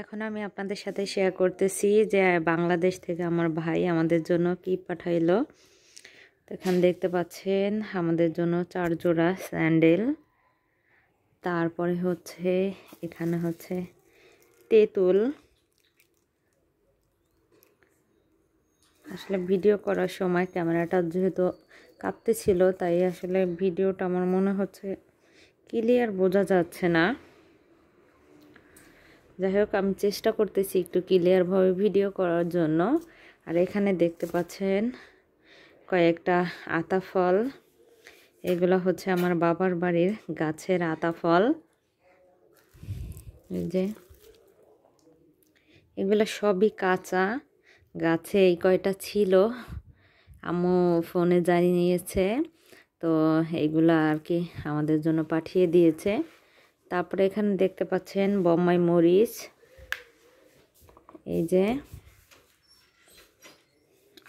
এখন আমি আপনাদের সাথে শেয়ার করতেছি যে বাংলাদেশ থেকে আমার ভাই আমাদের জন্য কি পাঠাইলো এখান দেখতে পাচ্ছেন আমাদের জন্য চার জোড়া স্যান্ডেল তারপরে হচ্ছে এখানে হচ্ছে তেঁতুল আসলে ভিডিও করার সময় ক্যামেরাটা যেহেতু কাঁপতেছিল তাই আসলে ভিডিওটা আমার মনে হচ্ছে ক্লিয়ার বোঝা যাচ্ছে না যাই হোক আমি চেষ্টা করতেছি একটু ক্লিয়ারভাবে ভিডিও করার জন্য আর এখানে দেখতে পাচ্ছেন কয়েকটা আতা ফল এগুলো হচ্ছে আমার বাবার বাড়ির গাছের আতা ফল যে এগুলো সবই কাঁচা গাছে এই কয়টা ছিল আম্মু ফোনে জানিয়েছে তো এইগুলো আর কি আমাদের জন্য পাঠিয়ে দিয়েছে তারপরে এখানে দেখতে পাচ্ছেন বোম্বাই মরিচ এই যে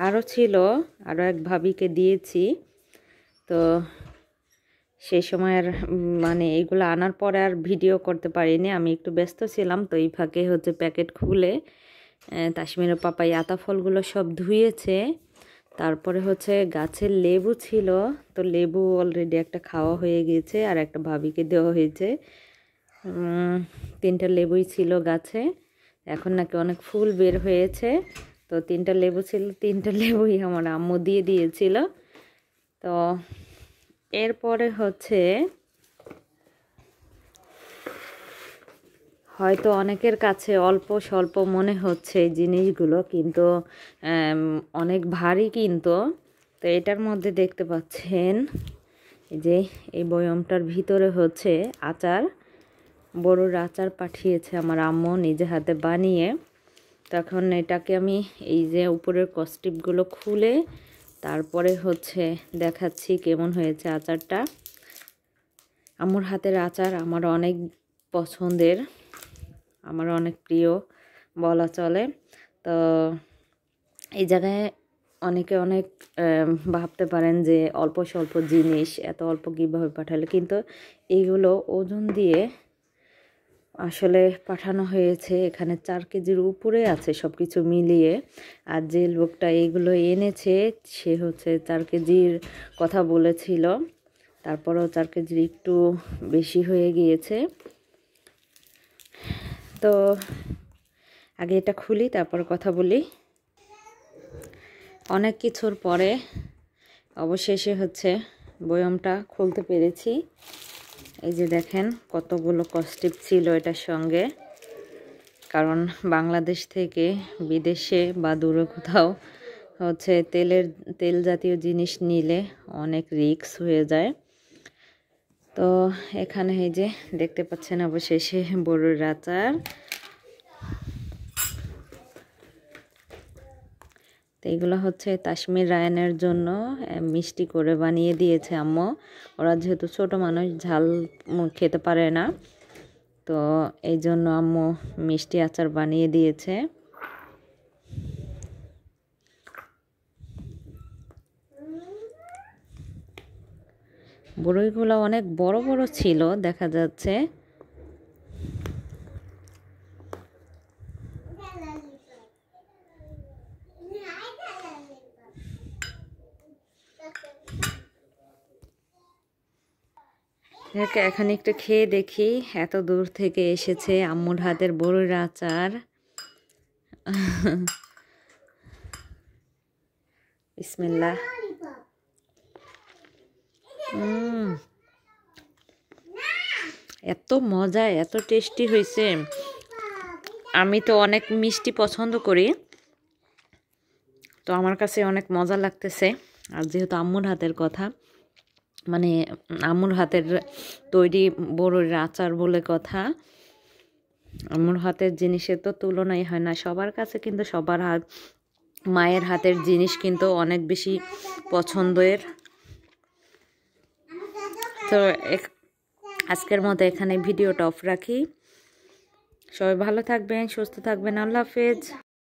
আরও ছিল আরও এক ভাবিকে দিয়েছি তো সেই সময়ের মানে এইগুলো আনার পরে আর ভিডিও করতে পারিনি আমি একটু ব্যস্ত ছিলাম তো এই ফাঁকে হচ্ছে প্যাকেট খুলে তাসমিরের পাপাই আতা ফলগুলো সব ধুয়েছে তারপরে হচ্ছে গাছের লেবু ছিল তো লেবু অলরেডি একটা খাওয়া হয়ে গিয়েছে আর একটা ভাবিকে দেওয়া হয়েছে তিনটা লেবুই ছিল গাছে এখন নাকি অনেক ফুল বের হয়েছে তো তিনটা লেবু ছিল তিনটা লেবুই আমার আম্মু দিয়ে দিয়েছিল তো এরপরে হচ্ছে হয়তো অনেকের কাছে অল্প স্বল্প মনে হচ্ছে জিনিসগুলো কিন্তু অনেক ভারী কিন্তু তো এটার মধ্যে দেখতে পাচ্ছেন যে এই বয়মটার ভিতরে হচ্ছে আচার বড়োর আচার পাঠিয়েছে আমার আম্মু নিজে হাতে বানিয়ে তখন এটাকে আমি এই যে উপরের কস্টিপগুলো খুলে তারপরে হচ্ছে দেখাচ্ছি কেমন হয়েছে আচারটা আমার হাতের আচার আমার অনেক পছন্দের আমার অনেক প্রিয় বলা চলে তো এই জায়গায় অনেকে অনেক ভাবতে পারেন যে অল্প স্বল্প জিনিস এত অল্প কীভাবে পাঠালে কিন্তু এইগুলো ওজন দিয়ে আসলে পাঠানো হয়েছে এখানে চার কেজির উপরে আছে সব কিছু মিলিয়ে আর যে লোকটা এগুলো এনেছে সে হচ্ছে চার কেজির কথা বলেছিল তারপরেও চার কেজির একটু বেশি হয়ে গিয়েছে তো আগে এটা খুলি তারপর কথা বলি অনেক কিছুর পরে অবশেষে হচ্ছে বয়মটা খুলতে পেরেছি এই যে দেখেন কতগুলো কস্টিপ ছিল এটার সঙ্গে কারণ বাংলাদেশ থেকে বিদেশে বা দূরে কোথাও হচ্ছে তেলের তেল জাতীয় জিনিস নিলে অনেক রিক্স হয়ে যায় তো এখানে এই যে দেখতে পাচ্ছেন অবশেষে বড়ুর রাচার তো এগুলো হচ্ছে তাসমির রায়ানের জন্য মিষ্টি করে বানিয়ে দিয়েছে আম্মু ওরা যেহেতু ছোট মানুষ ঝাল খেতে পারে না তো এই জন্য আম্মু মিষ্টি আচার বানিয়ে দিয়েছে বড়ইগুলো অনেক বড় বড় ছিল দেখা যাচ্ছে এখানে একটু খেয়ে দেখি এত দূর থেকে এসেছে আম্মুর হাতের বড়ির আচার ইসমিল্লাহ এত মজা এত টেস্টি হয়েছে আমি তো অনেক মিষ্টি পছন্দ করি তো আমার কাছে অনেক মজা লাগতেছে আর যেহেতু আম্মুর হাতের কথা মানে আমুর হাতের তৈরি বড়ির আচার বলে কথা আমুর হাতের জিনিসের তো তুলনাই হয় না সবার কাছে কিন্তু সবার হাত মায়ের হাতের জিনিস কিন্তু অনেক বেশি পছন্দের তো আজকের মতো এখানে ভিডিওটা অফ রাখি সবাই ভালো থাকবেন সুস্থ থাকবেন আল্লাহ হাফেজ